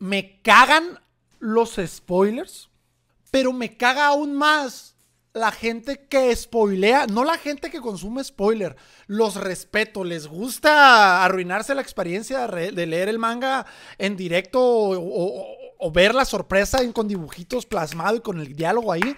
me cagan los spoilers, pero me caga aún más la gente que spoilea, no la gente que consume spoiler, los respeto, les gusta arruinarse la experiencia de leer el manga en directo o, ver la sorpresa con dibujitos plasmado y con el diálogo ahí.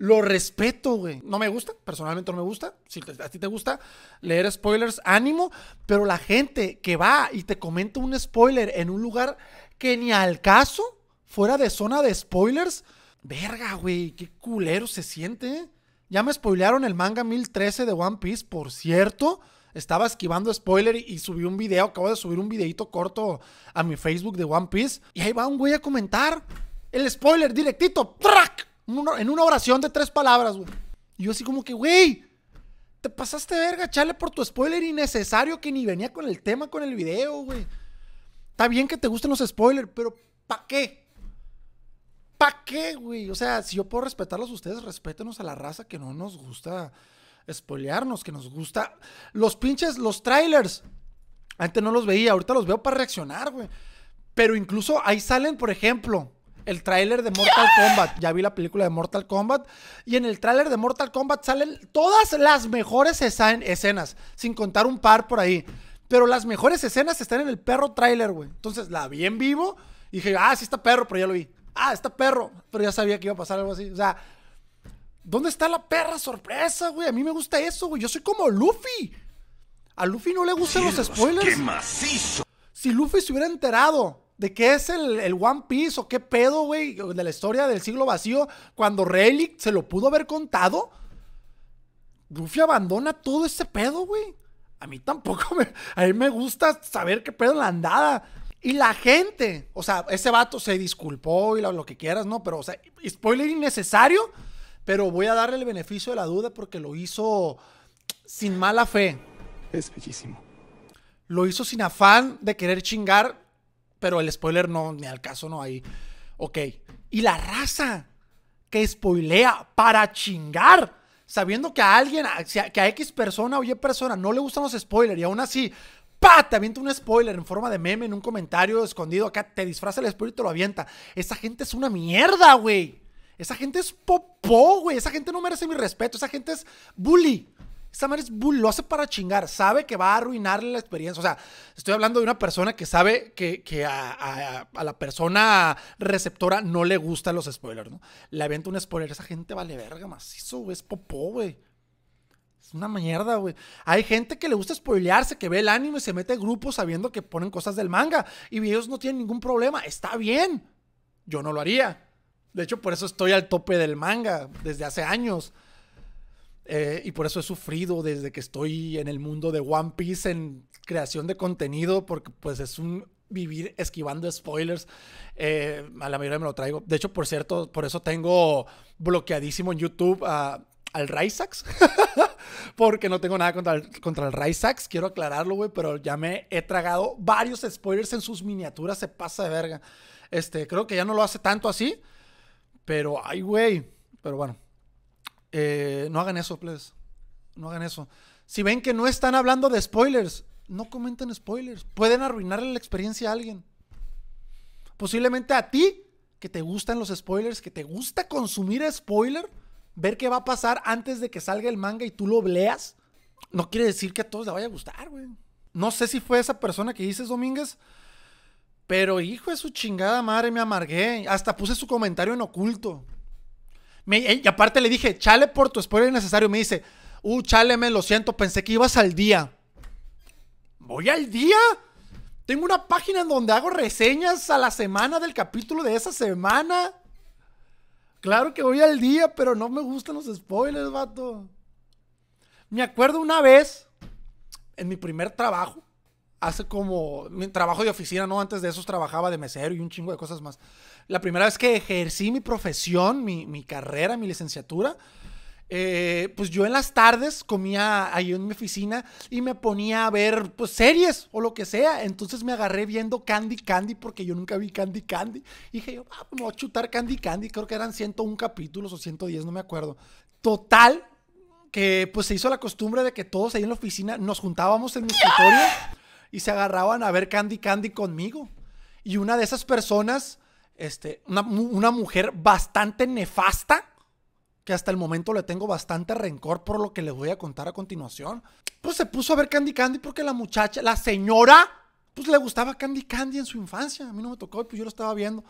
Lo respeto, güey. No me gusta, personalmente no me gusta. Si a ti te gusta leer spoilers, ánimo. Pero la gente que va y te comenta un spoiler en un lugar que ni al caso, fuera de zona de spoilers. Verga, güey, qué culero se siente. ¿eh? Ya me spoilearon el manga 1013 de One Piece, por cierto. Estaba esquivando spoiler y, subí un video, acabo de subir un videito corto a mi Facebook de One Piece. Y ahí va un güey a comentar el spoiler directito, ¡trac! En una oración de tres palabras, güey. Y yo así como que, güey, te pasaste verga, chale por tu spoiler innecesario que ni venía con el tema, con el video, güey. Está bien que te gusten los spoilers, pero ¿pa' qué? ¿Pa' qué, güey? O sea, si yo puedo respetarlos a ustedes, respétenos a la raza que no nos gusta spoilearnos, que nos gusta. Los pinches, los trailers. Antes no los veía, ahorita los veo para reaccionar, güey. Pero incluso ahí salen, por ejemplo, el tráiler de Mortal ¡Ah! Kombat. Ya vi la película de Mortal Kombat. Y en el tráiler de Mortal Kombat salen todas las mejores escenas, sin contar un par por ahí. Pero las mejores escenas están en el perro trailer, güey. Entonces la vi en vivo y dije, ah, sí está perro, pero ya lo vi. Ah, está perro, pero ya sabía que iba a pasar algo así. O sea, ¿dónde está la perra sorpresa, güey? A mí me gusta eso, güey. Yo soy como Luffy. A Luffy no le gustan los spoilers. ¡Qué macizo! Si Luffy se hubiera enterado de qué es el, el One Piece o qué pedo, güey, de la historia del siglo vacío, cuando Relic se lo pudo haber contado, Luffy abandona todo ese pedo, güey a mí tampoco me, a mí me gusta saber qué pedo la andada. Y la gente, o sea, ese vato se disculpó y lo, lo que quieras, ¿no? Pero, o sea, spoiler innecesario, pero voy a darle el beneficio de la duda porque lo hizo sin mala fe. Es bellísimo. Lo hizo sin afán de querer chingar, pero el spoiler no, ni al caso no hay. Ok. Y la raza que spoilea para chingar sabiendo que a alguien, que a X persona o Y persona no le gustan los spoilers y aún así, ¡pa! Te avienta un spoiler en forma de meme, en un comentario escondido, acá te disfraza el spoiler y te lo avienta. Esa gente es una mierda, güey. Esa gente es popó, güey. Esa gente no merece mi respeto. Esa gente es bully. Esa es bull, lo hace para chingar. Sabe que va a arruinarle la experiencia. O sea, estoy hablando de una persona que sabe que, a, la persona receptora no le gustan los spoilers, ¿no? Le avienta un spoiler. Esa gente vale verga, macizo, Es popó, güey. Es una mierda, güey. Hay gente que le gusta spoilearse, que ve el anime y se mete en grupos sabiendo que ponen cosas del manga. Y ellos no tienen ningún problema. Está bien. Yo no lo haría. De hecho, por eso estoy al tope del manga desde hace años. Eh, y por eso he sufrido desde que estoy en el mundo de One Piece en creación de contenido, porque pues es un vivir esquivando spoilers. Eh, a la mayoría me lo traigo. De hecho, por cierto, por eso tengo bloqueadísimo en YouTube a, al Rysax. porque no tengo nada contra el, contra el quiero aclararlo, güey, pero ya me he tragado varios spoilers en sus miniaturas, se pasa de verga. Este, creo que ya no lo hace tanto así, pero ay, güey. Pero bueno, eh, no hagan eso, please. No hagan eso. Si ven que no están hablando de spoilers, no comenten spoilers. Pueden arruinarle la experiencia a alguien. Posiblemente a ti, que te gustan los spoilers, que te gusta consumir spoiler, ver qué va a pasar antes de que salga el manga y tú lo bleas no quiere decir que a todos le vaya a gustar, güey. No sé si fue esa persona que dices, Domínguez, pero hijo de su chingada madre, me amargué. Hasta puse su comentario en oculto. Eh, y aparte le dije, chale por tu spoiler innecesario. Me dice, uh, chale, me lo siento, pensé que ibas al día. ¿Voy al día? Tengo una página en donde hago reseñas a la semana del capítulo de esa semana. Claro que voy al día, pero no me gustan los spoilers, vato. Me acuerdo una vez, en mi primer trabajo, hace como mi trabajo de oficina, ¿no? Antes de eso trabajaba de mesero y un chingo de cosas más. La primera vez que ejercí mi profesión, mi, mi carrera, mi licenciatura, eh, pues yo en las tardes comía ahí en mi oficina y me ponía a ver pues series o lo que sea. Entonces me agarré viendo Candy Candy porque yo nunca vi Candy Candy. Y dije yo, ah, a chutar Candy Candy. Creo que eran 101 capítulos o 110, no me acuerdo. Total, que pues se hizo la costumbre de que todos ahí en la oficina nos juntábamos en mi escritorio y se agarraban a ver Candy Candy conmigo. Y una de esas personas, este, una, mujer bastante nefasta, que hasta el momento le tengo bastante rencor por lo que les voy a contar a continuación, pues se puso a ver Candy Candy porque la muchacha, la señora, pues le gustaba Candy Candy en su infancia. A mí no me tocó, pues yo lo estaba viendo.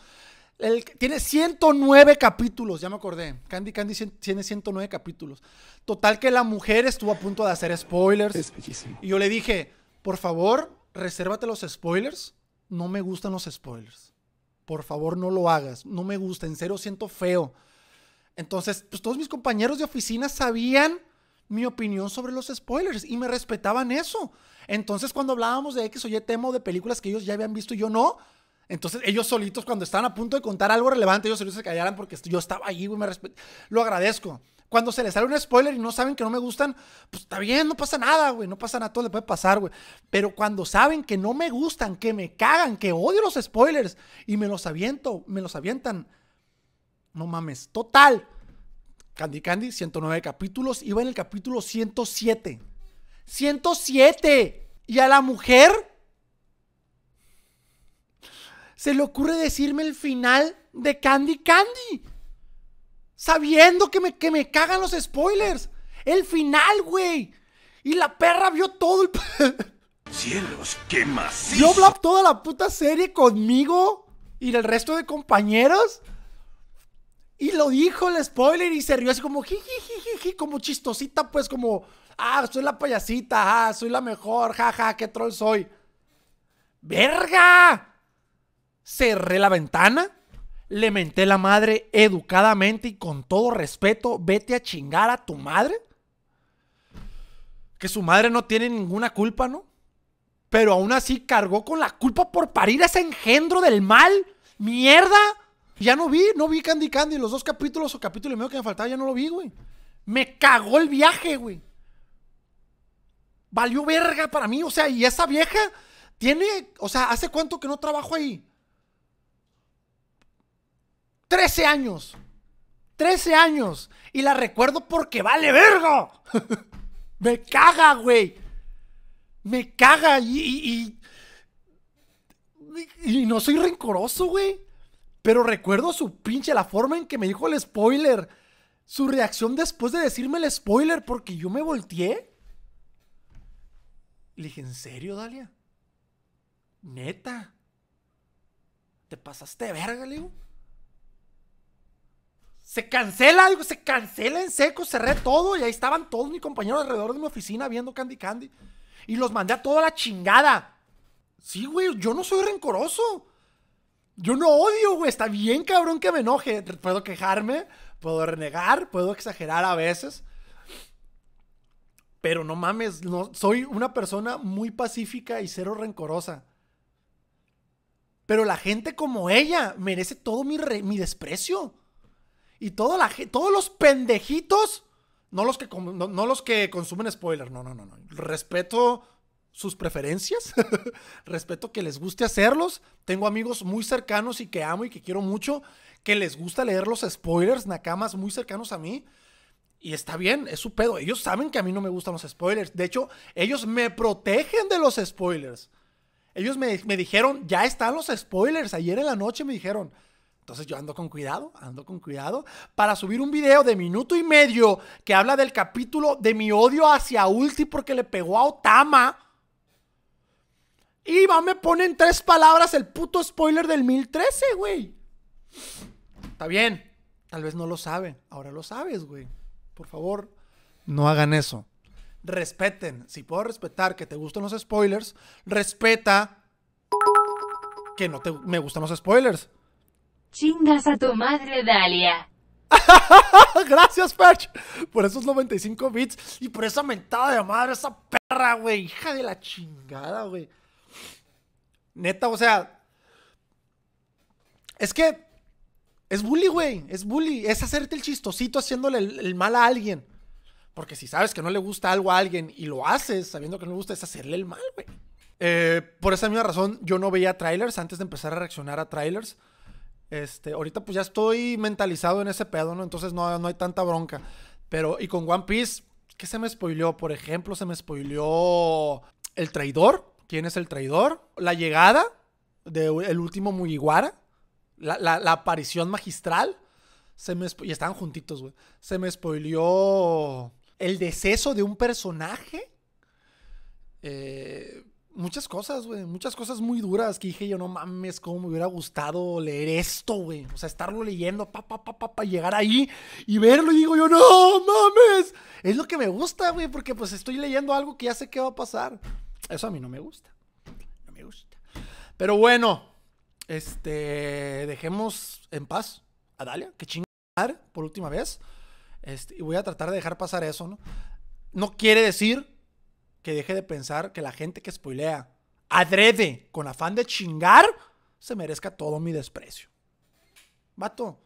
El, tiene 109 capítulos, ya me acordé. Candy Candy tiene 109 capítulos. Total que la mujer estuvo a punto de hacer spoilers. Y yo le dije, por favor, resérvate los spoilers. No me gustan los spoilers. Por favor, no lo hagas. No me gusta. En serio, siento feo. Entonces, pues, todos mis compañeros de oficina sabían mi opinión sobre los spoilers y me respetaban eso. Entonces, cuando hablábamos de X o Y tema de películas que ellos ya habían visto y yo no, entonces ellos solitos, cuando estaban a punto de contar algo relevante, ellos solitos se callaran porque yo estaba ahí, güey, me Lo agradezco. Cuando se les sale un spoiler y no saben que no me gustan, pues está bien, no pasa nada, güey. No pasa nada, todo le puede pasar, güey. Pero cuando saben que no me gustan, que me cagan, que odio los spoilers y me los aviento, me los avientan. No mames. Total. Candy Candy, 109 capítulos. Iba en el capítulo 107. ¡107! Y a la mujer se le ocurre decirme el final de Candy Candy. Sabiendo que me, que me cagan los spoilers. El final, güey. Y la perra vio todo el... Cielos, qué macizo. Yo toda la puta serie conmigo y el resto de compañeros. Y lo dijo el spoiler y se rió así como, jiji como chistosita, pues como, ah, soy la payasita, ah, soy la mejor, jaja, ja, qué troll soy. ¡Verga! Cerré la ventana, le menté la madre educadamente y con todo respeto, vete a chingar a tu madre. Que su madre no tiene ninguna culpa, ¿no? Pero aún así cargó con la culpa por parir a ese engendro del mal. ¡Mierda! Ya no vi, no vi Candy Candy. Los dos capítulos o capítulos y medio que me faltaba, ya no lo vi, güey. Me cagó el viaje, güey. Valió verga para mí. O sea, y esa vieja tiene. O sea, ¿hace cuánto que no trabajo ahí? 13 años. 13 años. Y la recuerdo porque vale verga. Me caga, güey. Me caga y y, no soy rencoroso, güey. Pero recuerdo su pinche, la forma en que me dijo el spoiler. Su reacción después de decirme el spoiler porque yo me volteé. Le dije, ¿en serio, Dalia? Neta. ¿Te pasaste verga, le digo? Se cancela algo, se cancela en seco, cerré todo y ahí estaban todos mis compañeros alrededor de mi oficina viendo Candy Candy. Y los mandé a toda la chingada. Sí, güey, yo no soy rencoroso. Yo no odio, güey. Está bien, cabrón, que me enoje. Puedo quejarme, puedo renegar, puedo exagerar a veces. Pero no mames, no, soy una persona muy pacífica y cero rencorosa. Pero la gente como ella merece todo mi desprecio. Y todos los pendejitos, no los, que, no, los que consumen spoilers, no, no, no, no. Respeto sus preferencias, respeto que les guste hacerlos. Tengo amigos muy cercanos y que amo y que quiero mucho, que les gusta leer los spoilers, nakamas muy cercanos a mí. Y está bien, es su pedo. Ellos saben que a mí no me gustan los spoilers. De hecho, ellos me protegen de los spoilers. Ellos me dijeron, ya están los spoilers. Ayer en la noche me dijeron, entonces yo ando con cuidado, ando con cuidado para subir un video de minuto y medio que habla del capítulo de mi odio hacia Ulti porque le pegó a Otama. Y va, me pone en tres palabras el puto spoiler del 1013, güey. Está bien. Tal vez no lo saben. Ahora lo sabes, güey. Por favor, no hagan eso. Respeten. Si puedo respetar que te gustan los spoilers, respeta que no me gustan los spoilers. Chingas a tu madre, Dalia. Gracias, Perch, por esos 95 bits y por esa mentada de madre, esa perra, güey. Hija de la chingada, güey. Neta, o sea. Es que. Es bully, güey. Es bully. Es hacerte el chistosito haciéndole el, mal a alguien. Porque si sabes que no le gusta algo a alguien y lo haces sabiendo que no le gusta, es hacerle el mal, güey. Eh, por esa misma razón, yo no veía trailers antes de empezar a reaccionar a trailers. Este, ahorita pues ya estoy mentalizado en ese pedo, ¿no? Entonces no, no hay tanta bronca. Pero, y con One Piece, ¿qué se me spoileó? Por ejemplo, se me spoileó el traidor. ¿Quién es el traidor? La llegada del último Mugiwara. La, aparición magistral. Se me, y estaban juntitos, güey. Se me spoileó el deceso de un personaje. Eh, muchas cosas, güey. Muchas cosas muy duras que dije yo, no mames, cómo me hubiera gustado leer esto, güey. O sea, estarlo leyendo, pa, pa, pa, pa, pa, llegar ahí y verlo y digo yo, no mames. Es lo que me gusta, güey, porque pues estoy leyendo algo que ya sé qué va a pasar. Eso a mí no me gusta. No me gusta. Pero bueno, este, dejemos en paz a Dalia, que chingar por última vez. Este, y voy a tratar de dejar pasar eso, ¿no? No quiere decir que deje de pensar que la gente que spoilea adrede con afán de chingar se merezca todo mi desprecio. Vato,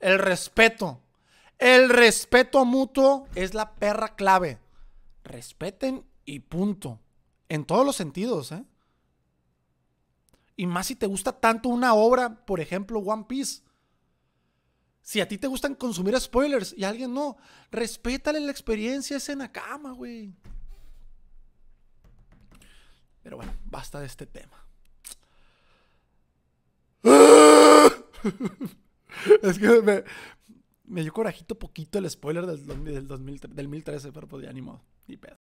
el respeto. El respeto mutuo es la perra clave. Respeten y punto. En todos los sentidos, ¿eh? Y más si te gusta tanto una obra, por ejemplo, One Piece. Si a ti te gustan consumir spoilers y a alguien no, respétale la experiencia ese cama, güey. Pero bueno, basta de este tema. es que me, dio corajito poquito el spoiler del, del, 2013, pero podía, pues ánimo ni modo, ni pedo.